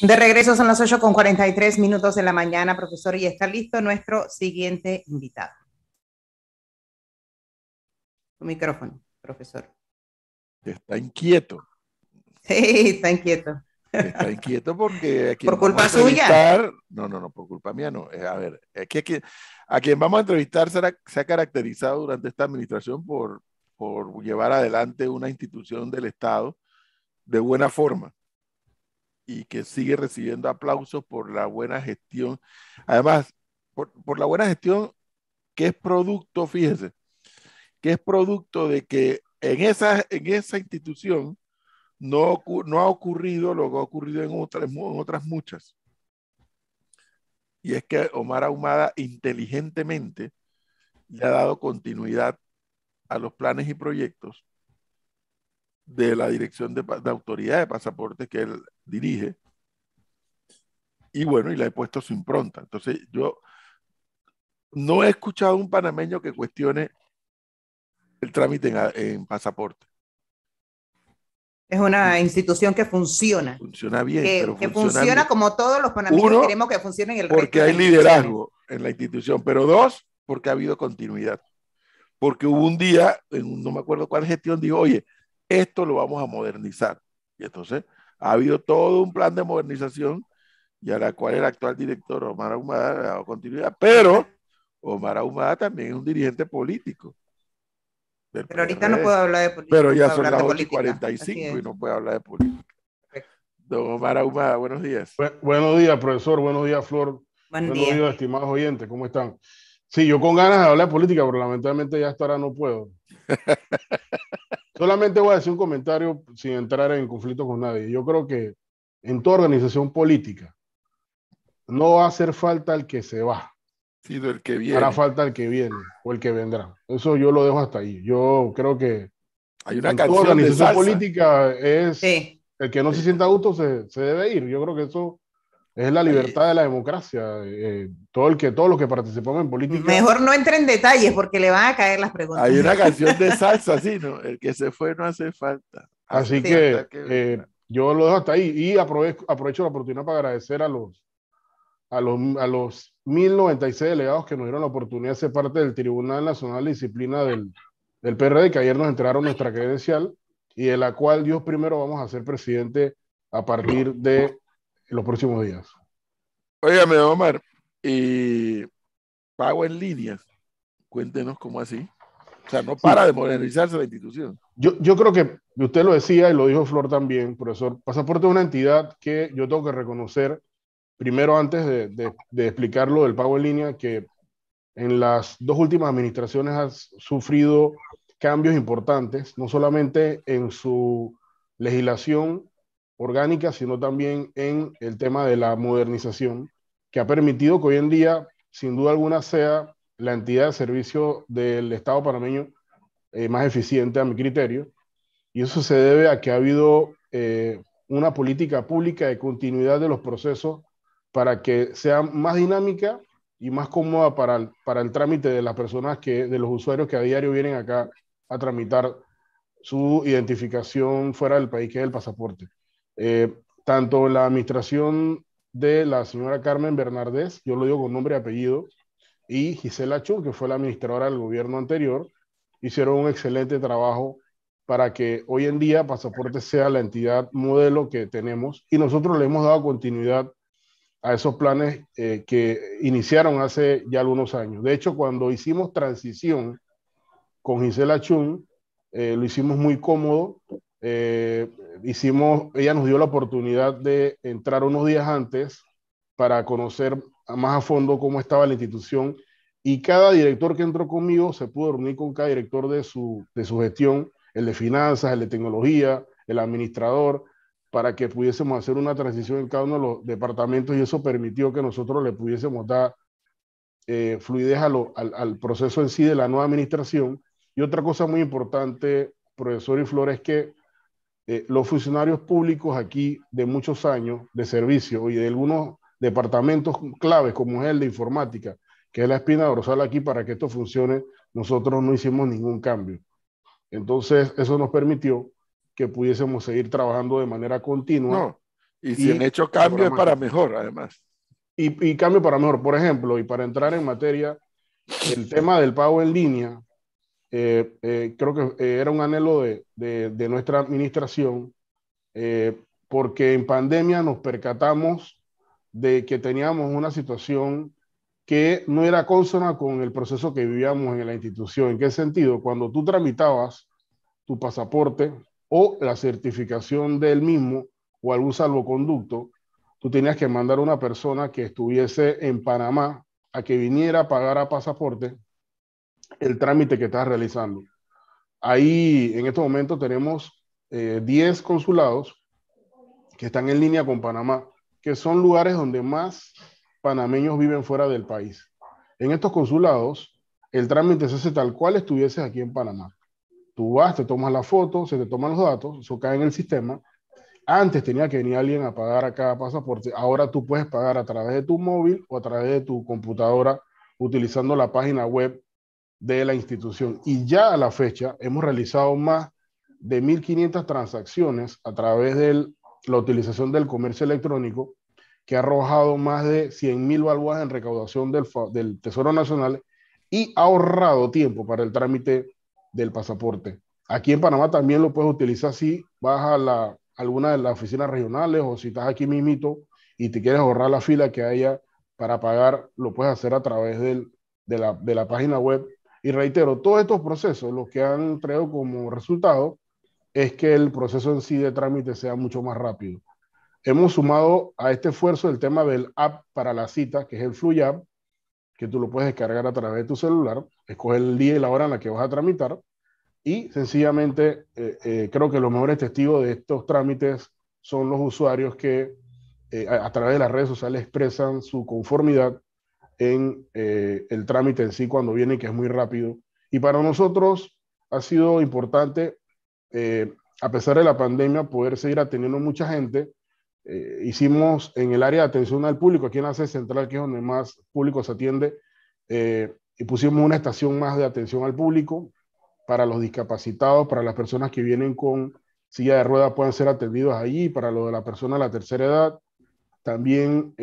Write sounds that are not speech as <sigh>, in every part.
De regreso son las 8 con 43 minutos de la mañana, profesor, y está listo nuestro siguiente invitado. Tu micrófono, profesor. Está inquieto. Sí, está inquieto. Está inquieto porque... Por culpa suya. No, no, no, por culpa mía no. Eh, a ver, aquí, aquí, a quien vamos a entrevistar se ha caracterizado durante esta administración por llevar adelante una institución del Estado de buena forma y que sigue recibiendo aplausos por la buena gestión. Además, por, por, la buena gestión que es producto, fíjese, que es producto de que en esa, en esa institución no, no ha ocurrido lo que ha ocurrido en otras, en otras muchas. Y es que Omar Ahumada inteligentemente le ha dado continuidad a los planes y proyectos de la dirección de, autoridad de pasaportes que él dirige. Y bueno, y le he puesto su impronta. Entonces yo no he escuchado un panameño que cuestione el trámite en, pasaporte. Es una institución que funciona. Funciona bien. Que, pero funciona, como todos los panameños queremos que funcione el Porque hay liderazgo en la institución, pero dos, porque ha habido continuidad. Porque hubo un día, no me acuerdo cuál gestión, dijo, oye, esto lo vamos a modernizar. Y entonces ha habido todo un plan de modernización y a la cual el actual director Omar Aumada ha dado continuidad. Pero Omar Aumada también es un dirigente político. Pero ahorita no puedo hablar de política. Pero ya son las 8.45 y no puedo hablar de política. Don Omar Aumada buenos días. buenos días, profesor. Buenos días, Flor. buenos días, estimados oyentes. ¿Cómo están? Sí, yo con ganas de hablar de política, pero lamentablemente ya hasta ahora no puedo. <laughs> Solamente voy a decir un comentario sin entrar en conflicto con nadie. Yo creo que en toda organización política no va a hacer falta el que se va. Sino el que viene. Hará falta el que viene o el que vendrá. Eso yo lo dejo hasta ahí. Yo creo que hay una en toda organización política es el que no se sienta a gusto se debe ir. Yo creo que eso es la libertad de la democracia. Eh, eh, todo el que, todos los que participamos en política. Mejor no entren en detalles porque le van a caer las preguntas. Hay una <laughs> canción de salsa, sí, ¿no? El que se fue no hace falta. Así que, eh, yo lo dejo hasta ahí y aprovecho, aprovecho la oportunidad para agradecer a los, a los, a los 1096 delegados que nos dieron la oportunidad de ser parte del Tribunal Nacional de Disciplina del, del PRD, que ayer nos entregaron nuestra credencial y de la cual Dios primero vamos a ser presidente a partir de en los próximos días. Óigame, Omar, y pago en líneas. Cuéntenos cómo así. O sea, no para de modernizarse la institución. Yo, yo creo que usted lo decía y lo dijo Flor también, profesor. Pasaporte es una entidad que yo tengo que reconocer, primero antes de, de, de explicar lo del pago en línea, que en las dos últimas administraciones ha sufrido cambios importantes, no solamente en su legislación orgánica, sino también en el tema de la modernización, que ha permitido que hoy en día, sin duda alguna, sea la entidad de servicio del Estado panameño eh, más eficiente a mi criterio. Y eso se debe a que ha habido eh, una política pública de continuidad de los procesos para que sea más dinámica y más cómoda para el, para el trámite de las personas que, de los usuarios que a diario vienen acá a tramitar su identificación fuera del país, que es el pasaporte. Eh, tanto la administración de la señora Carmen Bernardés, yo lo digo con nombre y apellido, y Gisela Chu, que fue la administradora del gobierno anterior, hicieron un excelente trabajo para que hoy en día Pasaporte sea la entidad modelo que tenemos y nosotros le hemos dado continuidad a esos planes eh, que iniciaron hace ya algunos años. De hecho, cuando hicimos transición con Gisela Chun, eh, lo hicimos muy cómodo eh, hicimos, ella nos dio la oportunidad de entrar unos días antes para conocer más a fondo cómo estaba la institución y cada director que entró conmigo se pudo reunir con cada director de su, de su gestión, el de finanzas, el de tecnología, el administrador, para que pudiésemos hacer una transición en cada uno de los departamentos y eso permitió que nosotros le pudiésemos dar eh, fluidez al, al, proceso en sí de la nueva administración. Y otra cosa muy importante, profesor y Flores, es que eh, los funcionarios públicos aquí de muchos años de servicio y de algunos departamentos claves como es el de informática, que es la espina dorsal aquí para que esto funcione, nosotros no hicimos ningún cambio. Entonces, eso nos permitió que pudiésemos seguir trabajando de manera continua. y si han hecho cambios para mejor, además. Y, y cambio para mejor. Por ejemplo, y para entrar en materia, el tema del pago en línea, eh, eh, creo que eh, era un anhelo de, nuestra administración, porque en pandemia nos percatamos de que teníamos una situación que no era consona con el proceso que vivíamos en la institución. ¿En qué sentido? Cuando tú tramitabas tu pasaporte o la certificación del mismo o algún salvoconducto, tú tenías que mandar a una persona que estuviese en Panamá a que viniera a pagar a pasaporte el trámite que estás realizando. Ahí, en este momento, tenemos 10 eh, consulados que están en línea con Panamá, que son lugares donde más panameños viven fuera del país. En estos consulados, el trámite se hace tal cual estuvieses aquí en Panamá. Tú vas, te tomas la foto, se te toman los datos, eso cae en el sistema. Antes tenía que venir alguien a pagar a cada pasaporte. Ahora tú puedes pagar a través de tu móvil o a través de tu computadora utilizando la página web de la institución. Y ya a la fecha hemos realizado más de 1.500 transacciones a través de la utilización del comercio electrónico, que ha arrojado más de 100.000 balboas en recaudación del, Tesoro Nacional y ha ahorrado tiempo para el trámite del pasaporte. Aquí en Panamá también lo puedes utilizar si vas a la, alguna de las oficinas regionales o si estás aquí mismito y te quieres ahorrar la fila que haya para pagar, lo puedes hacer a través de, la, de la página web y reitero, todos estos procesos lo que han traído como resultado es que el proceso en sí de trámite sea mucho más rápido. Hemos sumado a este esfuerzo el tema del app para la cita, que es el FluYapp, que tú lo puedes descargar a través de tu celular, escoger el día y la hora en la que vas a tramitar y sencillamente eh, eh, creo que los mejores testigos de estos trámites son los usuarios que eh, a través de las redes sociales expresan su conformidad en eh, el trámite en sí cuando viene, que es muy rápido. Y para nosotros ha sido importante, eh, a pesar de la pandemia, poder seguir atendiendo mucha gente. Eh, hicimos en el área de atención al público, aquí en la sede central, que es donde más público se atiende, y pusimos una estación más de atención al público para los discapacitados, para las personas que vienen con silla de ruedas puedan ser atendidos allí, para lo de la persona de la tercera edad. También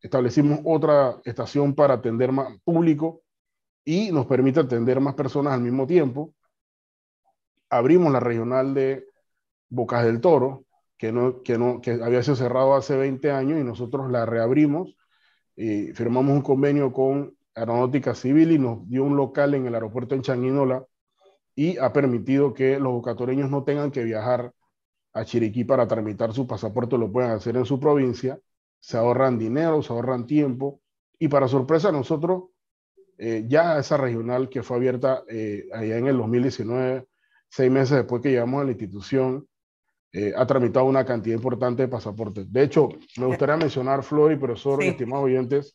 establecimos otra estación para atender más público y nos permite atender más personas al mismo tiempo. Abrimos la regional de Bocas del Toro, que, no, no, que había sido cerrado hace 20 años y nosotros la reabrimos. Eh, firmamos un convenio con Aeronáutica Civil y nos dio un local en el aeropuerto en Changuinola y ha permitido que los bocatoreños no tengan que viajar a Chiriquí para tramitar su pasaporte, lo puedan hacer en su provincia se ahorran dinero, se ahorran tiempo. Y para sorpresa nosotros, eh, ya esa regional que fue abierta eh, allá en el 2019, seis meses después que llegamos a la institución, eh, ha tramitado una cantidad importante de pasaportes. De hecho, me gustaría mencionar, Flor y profesor, estimados oyentes,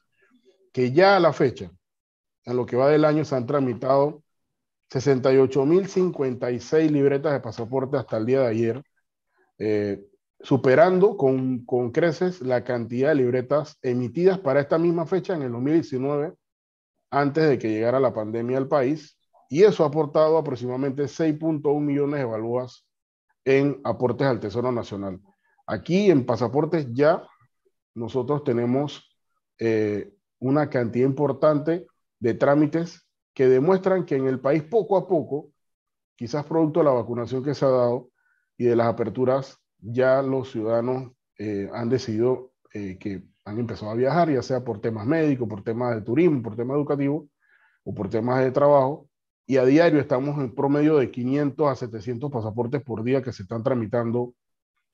que ya a la fecha, en lo que va del año, se han tramitado 68.056 libretas de pasaporte hasta el día de ayer. Eh, superando con, con creces la cantidad de libretas emitidas para esta misma fecha en el 2019, antes de que llegara la pandemia al país, y eso ha aportado aproximadamente 6.1 millones de balúas en aportes al Tesoro Nacional. Aquí en pasaportes ya nosotros tenemos eh, una cantidad importante de trámites que demuestran que en el país poco a poco, quizás producto de la vacunación que se ha dado y de las aperturas, ya los ciudadanos eh, han decidido eh, que han empezado a viajar, ya sea por temas médicos, por temas de turismo, por temas educativos o por temas de trabajo. Y a diario estamos en promedio de 500 a 700 pasaportes por día que se están tramitando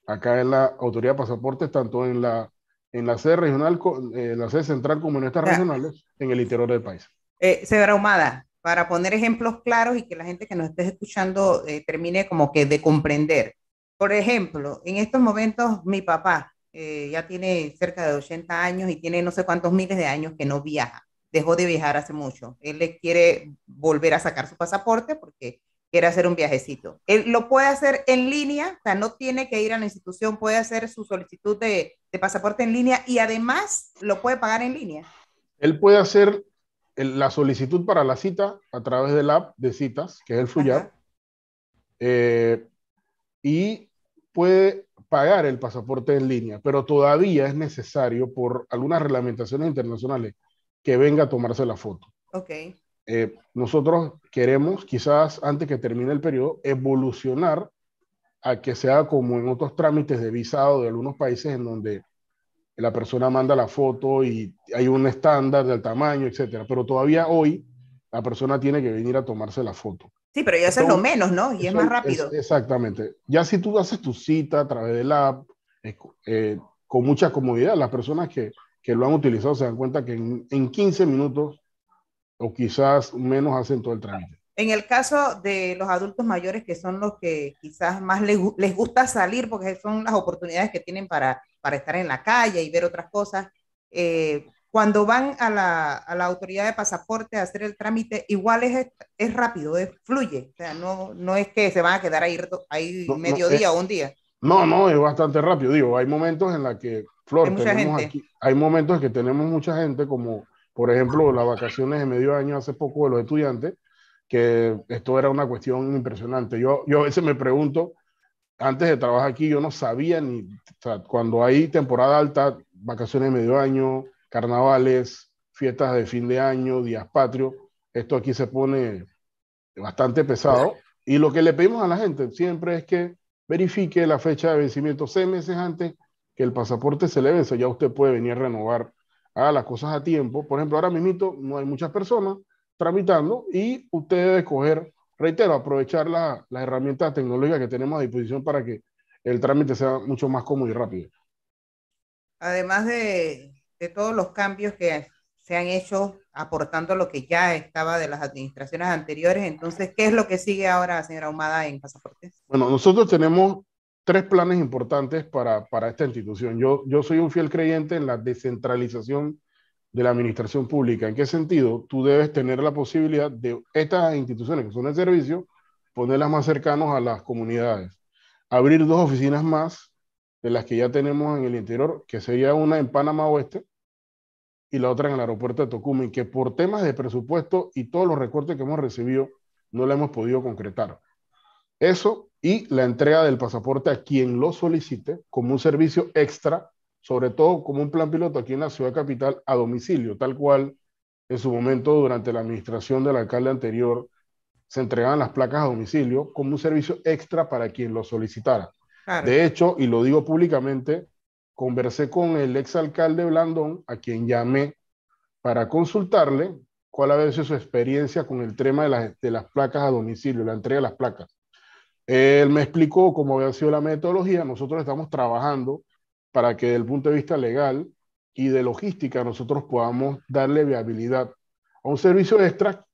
acá en la Autoridad de Pasaportes, tanto en la, en la sede regional, en eh, la sede central como en estas regionales, en el interior del país. Eh, Humada, para poner ejemplos claros y que la gente que nos esté escuchando termine como que de comprender. Por ejemplo, en estos momentos mi papá eh, ya tiene cerca de 80 años y tiene no sé cuántos miles de años que no viaja. Dejó de viajar hace mucho. Él le quiere volver a sacar su pasaporte porque quiere hacer un viajecito. Él lo puede hacer en línea, o sea, no tiene que ir a la institución, puede hacer su solicitud de, pasaporte en línea y además lo puede pagar en línea. Él puede hacer la solicitud para la cita a través del app de citas, que es el Fuyar. Eh, y puede pagar el pasaporte en línea, pero todavía es necesario por algunas reglamentaciones internacionales que venga a tomarse la foto. Ok. Eh, nosotros queremos, quizás antes que termine el periodo, evolucionar a que sea como en otros trámites de visado de algunos países en donde la persona manda la foto y hay un estándar del tamaño, etcétera. Pero todavía hoy la persona tiene que venir a tomarse la foto. Sí, pero ya eso lo menos, ¿no? Y es más rápido. exactamente. Ya si tú haces tu cita a través de la app, eh, con mucha comodidad, las personas que, lo han utilizado se dan cuenta que en, 15 minutos o quizás menos hacen todo el trámite. En el caso de los adultos mayores, que son los que quizás más les, gusta salir porque son las oportunidades que tienen para, para estar en la calle y ver otras cosas, eh, cuando van a la, a la, autoridad de pasaporte a hacer el trámite, igual es, es rápido, es, fluye. O sea, no, no es que se van a quedar ahí, ahí medio día o un día. No, no, es bastante rápido. Digo, hay momentos en los que, Flor, hay, tenemos aquí, hay momentos que tenemos mucha gente, como por ejemplo las vacaciones de medio año hace poco de los estudiantes, que esto era una cuestión impresionante. Yo, yo a veces me pregunto, antes de trabajar aquí, yo no sabía ni, o sea, cuando hay temporada alta, vacaciones de medio año, carnavales, fiestas de fin de año, días patrio. Esto aquí se pone bastante pesado. Y lo que le pedimos a la gente siempre es que verifique la fecha de vencimiento seis meses antes que el pasaporte se le vence. Ya usted puede venir a renovar a las cosas a tiempo. Por ejemplo, ahora mismo no hay muchas personas tramitando y usted debe escoger, reitero, aprovechar las herramientas tecnológicas que tenemos a disposición para que el trámite sea mucho más cómodo y rápido. Además de, de todos los cambios que se han hecho aportando lo que ya estaba de las administraciones anteriores. Entonces, ¿qué es lo que sigue ahora, señora Humada, en Pasaportes? Bueno, nosotros tenemos tres planes importantes para, para esta institución. Yo, yo soy un fiel creyente en la descentralización de la administración pública. ¿En qué sentido? Tú debes tener la posibilidad de estas instituciones que son de servicio, ponerlas más cercanos a las comunidades. Abrir dos oficinas más de las que ya tenemos en el interior, que sería una en Panamá Oeste y la otra en el aeropuerto de Tocumen, que por temas de presupuesto y todos los recortes que hemos recibido, no la hemos podido concretar. Eso y la entrega del pasaporte a quien lo solicite como un servicio extra, sobre todo como un plan piloto aquí en la ciudad capital a domicilio, tal cual en su momento durante la administración del alcalde anterior se entregaban las placas a domicilio como un servicio extra para quien lo solicitara. De hecho, y lo digo públicamente, conversé con el ex alcalde Blandón, a quien llamé para consultarle cuál había sido su experiencia con el tema de, las placas a domicilio, la entrega de las placas. Él me explicó cómo había sido la metodología. Nosotros estamos trabajando para que desde el punto de vista legal y de logística nosotros podamos darle viabilidad a un servicio extra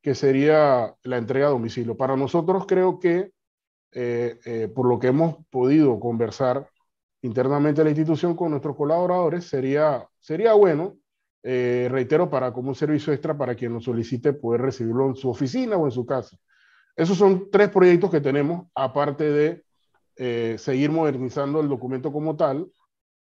que sería la entrega a domicilio. Para nosotros creo que, eh, eh, por lo que hemos podido conversar, internamente la institución con nuestros colaboradores, sería, sería bueno, eh, reitero, para como un servicio extra para quien lo solicite poder recibirlo en su oficina o en su casa. Esos son tres proyectos que tenemos, aparte de eh, seguir modernizando el documento como tal,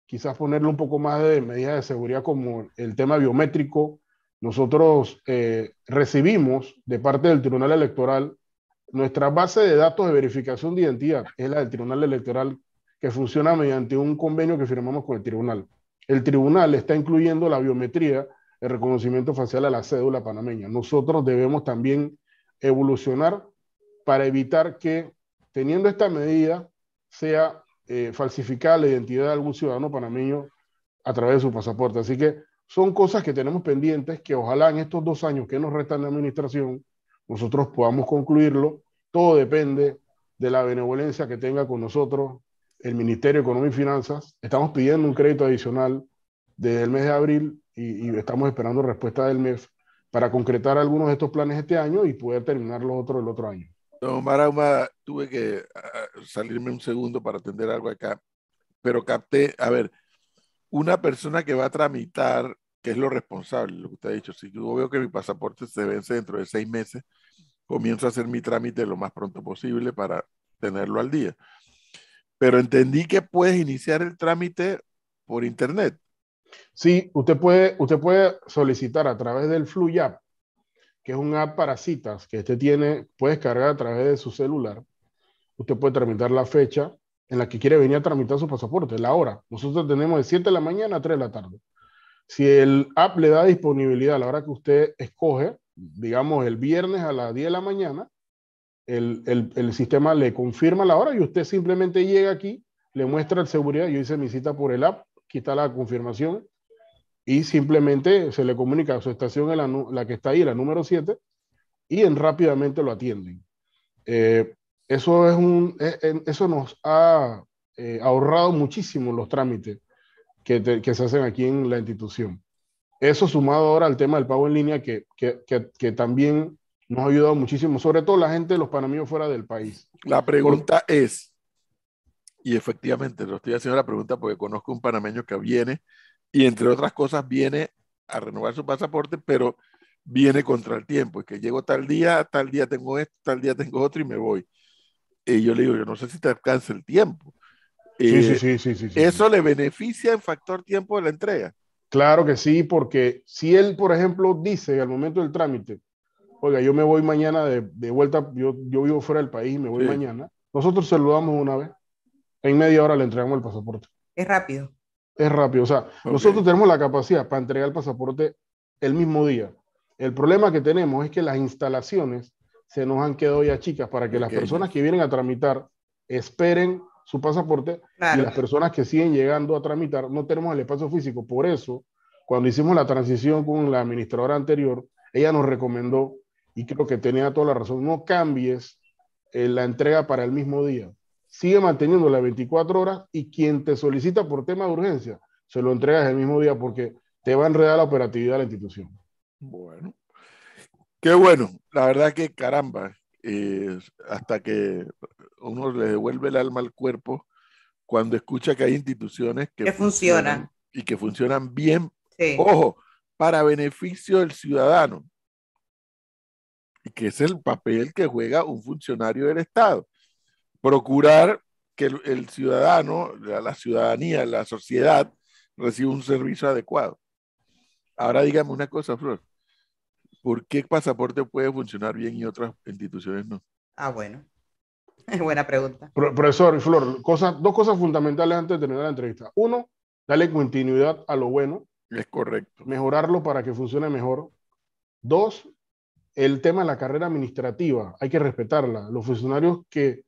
quizás ponerle un poco más de medidas de seguridad como el tema biométrico. Nosotros eh, recibimos de parte del Tribunal Electoral nuestra base de datos de verificación de identidad, es la del Tribunal Electoral que funciona mediante un convenio que firmamos con el tribunal. El tribunal está incluyendo la biometría, el reconocimiento facial a la cédula panameña. Nosotros debemos también evolucionar para evitar que, teniendo esta medida, sea eh, falsificada la identidad de algún ciudadano panameño a través de su pasaporte. Así que son cosas que tenemos pendientes que ojalá en estos dos años que nos restan de administración, nosotros podamos concluirlo. Todo depende de la benevolencia que tenga con nosotros el Ministerio de Economía y Finanzas. Estamos pidiendo un crédito adicional desde el mes de abril y, estamos esperando respuesta del MEF para concretar algunos de estos planes este año y poder terminar los otros el otro año. No, tuve que ah, salirme un segundo para atender algo acá, pero capté, a ver, una persona que va a tramitar, que es lo responsable, lo que usted ha dicho, si yo veo que mi pasaporte se vence dentro de seis meses, comienzo a hacer mi trámite lo más pronto posible para tenerlo al día pero entendí que puedes iniciar el trámite por internet. Sí, usted puede, usted puede solicitar a través del FluYap, que es un app para citas que usted tiene, puede descargar a través de su celular. Usted puede tramitar la fecha en la que quiere venir a tramitar su pasaporte, la hora. Nosotros tenemos de 7 de la mañana a 3 de la tarde. Si el app le da disponibilidad a la hora que usted escoge, digamos el viernes a las 10 de la mañana, el, sistema le confirma la hora y usted simplemente llega aquí, le muestra el seguridad, yo hice mi cita por el app, quita la confirmación y simplemente se le comunica a su estación, la, la que está ahí, la número 7, y en, rápidamente lo atienden. Eh, eso, es un, eh, eso nos ha eh, ahorrado muchísimo los trámites que, se hacen aquí en la institución. Eso sumado ahora al tema del pago en línea, que, que, que también nos ha ayudado muchísimo, sobre todo la gente de los panameños fuera del país. La pregunta es, y efectivamente lo estoy haciendo la pregunta porque conozco un panameño que viene y entre otras cosas viene a renovar su pasaporte, pero viene contra el tiempo, es que llego tal día, tal día tengo esto, tal día tengo otro y me voy. Y yo le digo, yo no sé si te alcanza el tiempo. sí, sí, eh, sí, ¿Eso le beneficia en factor tiempo de la entrega? Claro que sí, porque si él, por ejemplo, dice al momento del trámite, oiga, yo me voy mañana de, de vuelta, yo, yo, vivo fuera del país, me voy mañana. Nosotros saludamos una vez. En media hora le entregamos el pasaporte. Es rápido. Es rápido. O sea, nosotros tenemos la capacidad para entregar el pasaporte el mismo día. El problema que tenemos es que las instalaciones se nos han quedado ya chicas para que las personas que vienen a tramitar esperen su pasaporte y las personas que siguen llegando a tramitar no tenemos el espacio físico. Por eso, cuando hicimos la transición con la administradora anterior, ella nos recomendó y creo que tenía toda la razón, no cambies eh, la entrega para el mismo día. Sigue manteniendo las 24 horas y quien te solicita por tema de urgencia, se lo entregas el mismo día porque te va a enredar la operatividad de la institución. Bueno, qué bueno. La verdad que caramba, eh, hasta que uno le devuelve el alma al cuerpo cuando escucha que hay instituciones que, funcionan. y que funcionan bien, ojo, para beneficio del ciudadano que es el papel que juega un funcionario del Estado. Procurar que el, ciudadano, la, ciudadanía, la sociedad reciba un servicio adecuado. Ahora dígame una cosa, Flor. ¿Por qué pasaporte puede funcionar bien y otras instituciones no? Ah, bueno. Es <laughs> buena pregunta. profesor Flor, dos cosas fundamentales antes de terminar la entrevista. Uno, darle continuidad a lo bueno. Es correcto. Mejorarlo para que funcione mejor. Dos, el tema de la carrera administrativa, hay que respetarla. Los funcionarios que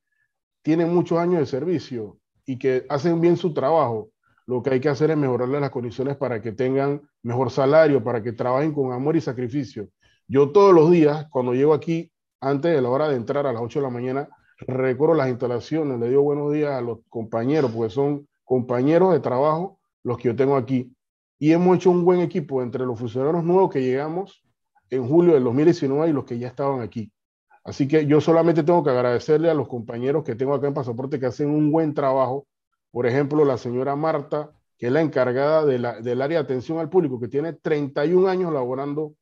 tienen muchos años de servicio y que hacen bien su trabajo, lo que hay que hacer es mejorarles las condiciones para que tengan mejor salario, para que trabajen con amor y sacrificio. Yo todos los días, cuando llego aquí, antes de la hora de entrar a las 8 de la mañana, recorro las instalaciones, le digo buenos días a los compañeros, porque son compañeros de trabajo los que yo tengo aquí. Y hemos hecho un buen equipo entre los funcionarios nuevos que llegamos en julio del 2019 y los que ya estaban aquí. Así que yo solamente tengo que agradecerle a los compañeros que tengo acá en Pasaporte que hacen un buen trabajo. Por ejemplo, la señora Marta, que es la encargada del área de atención al público, que tiene 31 años laborando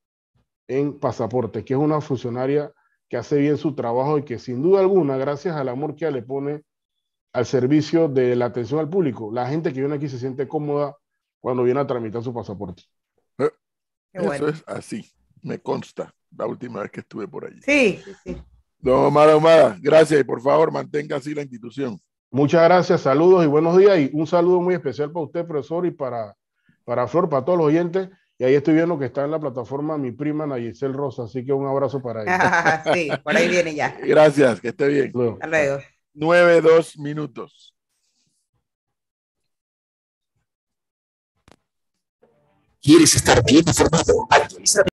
en Pasaporte, que es una funcionaria que hace bien su trabajo y que sin duda alguna, gracias al amor que le pone al servicio de la atención al público, la gente que viene aquí se siente cómoda cuando viene a tramitar su pasaporte. Eh, eso es así me consta, la última vez que estuve por allí. Sí, sí, sí. Don Omar gracias y por favor mantenga así la institución. Muchas gracias, saludos y buenos días. Y un saludo muy especial para usted, profesor, y para, para Flor, para todos los oyentes. Y ahí estoy viendo que está en la plataforma mi prima Nayisel Rosa, así que un abrazo para ella. <laughs> sí, por ahí viene ya. Gracias, que esté bien. Luego. Hasta luego. Nueve, dos minutos. ¿Quieres estar bien informado?